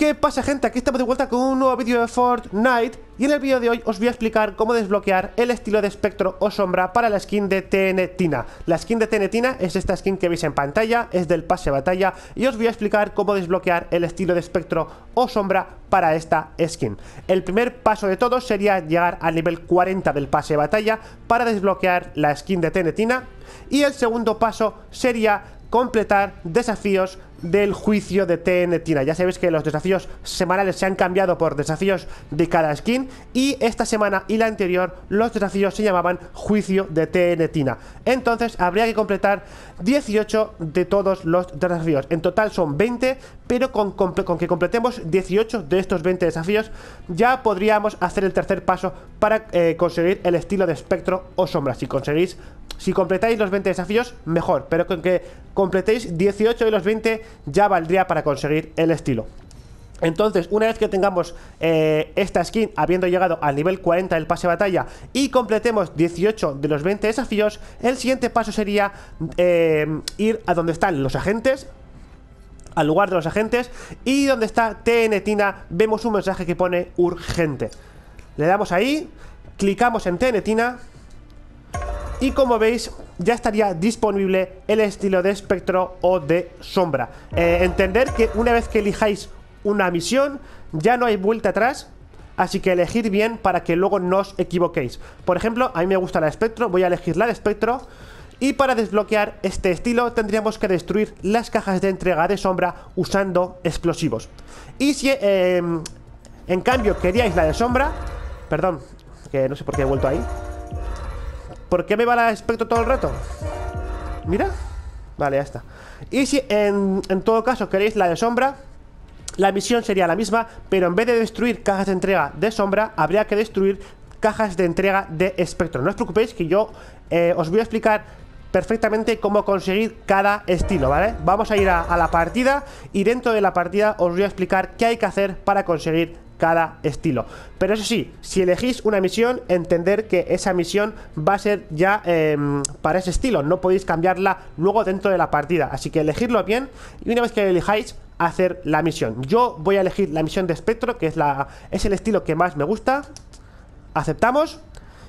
qué pasa gente? Aquí estamos de vuelta con un nuevo vídeo de Fortnite Y en el vídeo de hoy os voy a explicar cómo desbloquear el estilo de espectro o sombra para la skin de Tenetina La skin de Tenetina es esta skin que veis en pantalla, es del pase batalla Y os voy a explicar cómo desbloquear el estilo de espectro o sombra para esta skin El primer paso de todo sería llegar al nivel 40 del pase batalla para desbloquear la skin de Tenetina Y el segundo paso sería completar desafíos del juicio de TNTina. Ya sabéis que los desafíos semanales se han cambiado por desafíos de cada skin y esta semana y la anterior los desafíos se llamaban juicio de TNTina. Entonces habría que completar 18 de todos los desafíos. En total son 20, pero con, que completemos 18 de estos 20 desafíos ya podríamos hacer el tercer paso para eh, conseguir el estilo de espectro o sombra. Si conseguís, si completáis los 20 desafíos, mejor, pero con que completéis 18 de los 20 ya valdría para conseguir el estilo. Entonces, una vez que tengamos eh, esta skin, habiendo llegado al nivel 40 del pase batalla y completemos 18 de los 20 desafíos, el siguiente paso sería eh, ir a donde están los agentes al lugar de los agentes y donde está TNTina vemos un mensaje que pone urgente. Le damos ahí, clicamos en TNTina y como veis ya estaría disponible el estilo de espectro o de sombra. Eh, entender que una vez que elijáis una misión, ya no hay vuelta atrás, así que elegir bien para que luego no os equivoquéis. Por ejemplo, a mí me gusta la espectro, voy a elegir la de espectro. Y para desbloquear este estilo tendríamos que destruir las cajas de entrega de sombra usando explosivos. Y si em, en cambio queríais la de sombra, perdón, que no sé por qué he vuelto ahí, ¿Por qué me va la espectro todo el rato? Mira Vale, ya está Y si en, todo caso queréis la de sombra La misión sería la misma Pero en vez de destruir cajas de entrega de sombra Habría que destruir cajas de entrega de espectro No os preocupéis que yo eh, os voy a explicar perfectamente cómo conseguir cada estilo, ¿vale? Vamos a ir a, a, la partida y dentro de la partida os voy a explicar qué hay que hacer para conseguir cada estilo. Pero eso sí, si elegís una misión, entender que esa misión va a ser ya em, para ese estilo. No podéis cambiarla luego dentro de la partida. Así que elegirlo bien y una vez que elijáis, hacer la misión. Yo voy a elegir la misión de espectro, que es, la, es el estilo que más me gusta. Aceptamos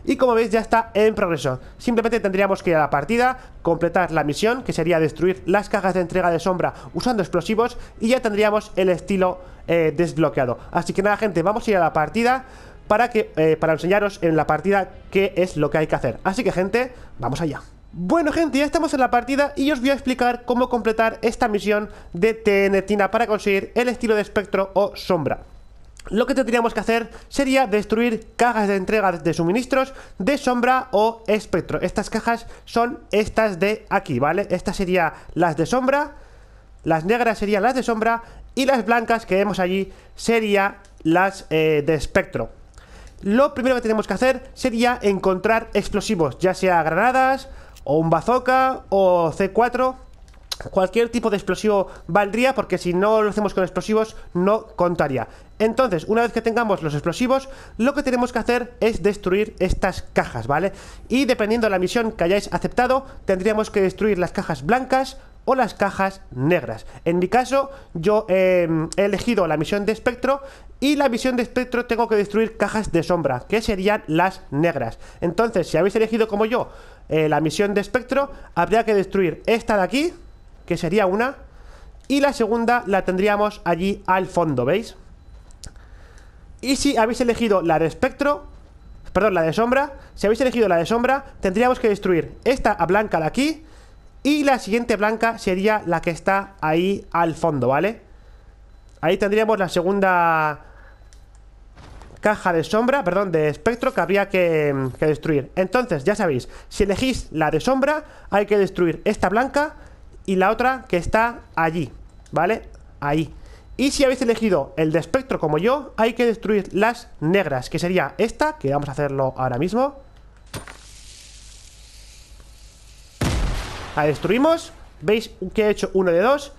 y como veis ya está en progreso. Simplemente tendríamos que ir a la partida, completar la misión, que sería destruir las cajas de entrega de sombra usando explosivos y ya tendríamos el estilo eh, desbloqueado. Así que nada gente, vamos a ir a la partida para, que, eh, para enseñaros en la partida qué es lo que hay que hacer. Así que gente, vamos allá. Bueno gente, ya estamos en la partida y os voy a explicar cómo completar esta misión de Tenetina para conseguir el estilo de espectro o sombra lo que tendríamos que hacer sería destruir cajas de entrega de suministros de sombra o espectro. Estas cajas son estas de aquí, ¿vale? Estas serían las de sombra, las negras serían las de sombra y las blancas que vemos allí serían las eh, de espectro. Lo primero que tenemos que hacer sería encontrar explosivos, ya sea granadas o un bazooka o C4 cualquier tipo de explosivo valdría porque si no lo hacemos con explosivos no contaría. Entonces, una vez que tengamos los explosivos, lo que tenemos que hacer es destruir estas cajas, ¿vale? Y dependiendo de la misión que hayáis aceptado, tendríamos que destruir las cajas blancas, o las cajas negras. En mi caso, yo em, he elegido la misión de espectro y la misión de espectro tengo que destruir cajas de sombra, que serían las negras. Entonces, si habéis elegido como yo eh, la misión de espectro, habría que destruir esta de aquí, que sería una. Y la segunda la tendríamos allí al fondo, ¿veis? Y si habéis elegido la de espectro, perdón, la de sombra, si habéis elegido la de sombra, tendríamos que destruir esta blanca de aquí y la siguiente blanca sería la que está ahí al fondo, ¿vale? Ahí tendríamos la segunda caja de sombra, perdón, de espectro que habría que, que destruir. Entonces, ya sabéis, si elegís la de sombra, hay que destruir esta blanca y la otra que está allí, ¿vale? Ahí. Y si habéis elegido el de espectro como yo, hay que destruir las negras, que sería esta, que vamos a hacerlo ahora mismo. La destruimos. ¿Veis que he hecho uno de dos?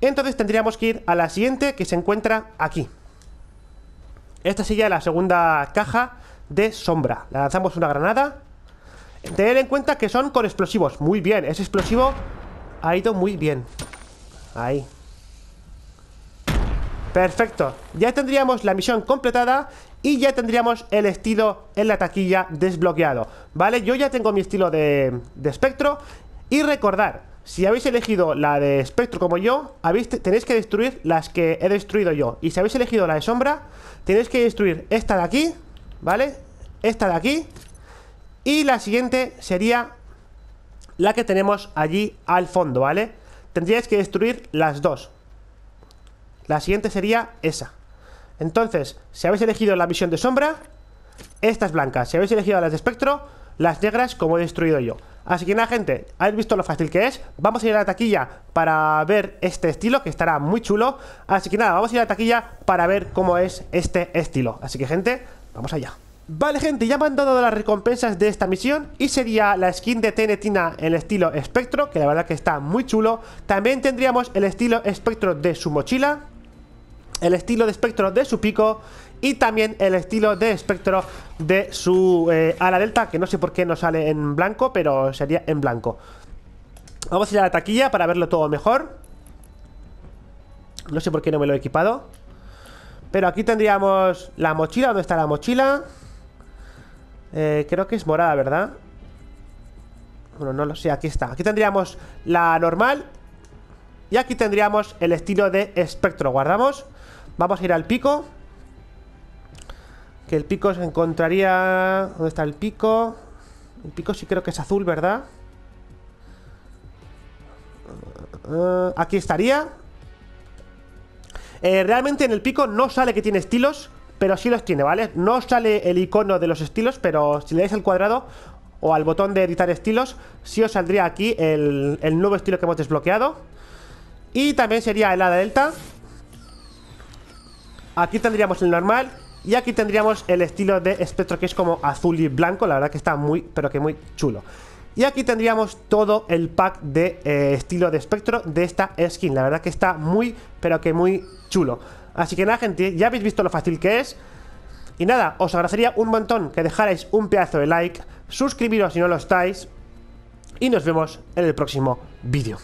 Entonces tendríamos que ir a la siguiente, que se encuentra aquí. Esta sería la segunda caja de sombra. La lanzamos una granada. Tened en cuenta que son con explosivos. Muy bien, ese explosivo ha ido muy bien. Ahí. Perfecto. Ya tendríamos la misión completada y ya tendríamos el estilo en la taquilla desbloqueado. ¿Vale? Yo ya tengo mi estilo de, espectro. Y recordar, si habéis elegido la de espectro como yo, tenéis que destruir las que he destruido yo. Y si habéis elegido la de sombra, tenéis que destruir esta de aquí, ¿vale? Esta de aquí. Y la siguiente sería la que tenemos allí al fondo, ¿vale? Tendríais que destruir las dos. La siguiente sería esa. Entonces, si habéis elegido la visión de sombra, estas blancas. Si habéis elegido las de espectro, las negras como he destruido yo. Así que nada, gente, habéis visto lo fácil que es. Vamos a ir a la taquilla para ver este estilo, que estará muy chulo. Así que nada, vamos a ir a la taquilla para ver cómo es este estilo. Así que, gente, vamos allá. Vale gente, ya me han dado las recompensas de esta misión y sería la skin de Tenetina en el estilo espectro, que la verdad que está muy chulo. También tendríamos el estilo espectro de su mochila, el estilo de espectro de su pico y también el estilo de espectro de su eh, ala delta, que no sé por qué no sale en blanco, pero sería en blanco. Vamos a ir a la taquilla para verlo todo mejor. No sé por qué no me lo he equipado. Pero aquí tendríamos la mochila, ¿dónde está la mochila? Eh, creo que es morada, ¿verdad? Bueno, no lo sé, aquí está Aquí tendríamos la normal Y aquí tendríamos el estilo de espectro Guardamos Vamos a ir al pico Que el pico se encontraría... ¿Dónde está el pico? El pico sí creo que es azul, ¿verdad? Eh, aquí estaría eh, Realmente en el pico no sale que tiene estilos pero sí los tiene, ¿vale? No sale el icono de los estilos, pero si le dais al cuadrado o al botón de editar estilos, sí os saldría aquí el, nuevo estilo que hemos desbloqueado. Y también sería el ala delta. Aquí tendríamos el normal y aquí tendríamos el estilo de espectro que es como azul y blanco, la verdad que está muy, pero que muy chulo. Y aquí tendríamos todo el pack de eh, estilo de espectro de esta skin. La verdad que está muy, pero que muy chulo. Así que nada, gente, ya habéis visto lo fácil que es. Y nada, os agradecería un montón que dejarais un pedazo de like, suscribiros si no lo estáis. Y nos vemos en el próximo vídeo.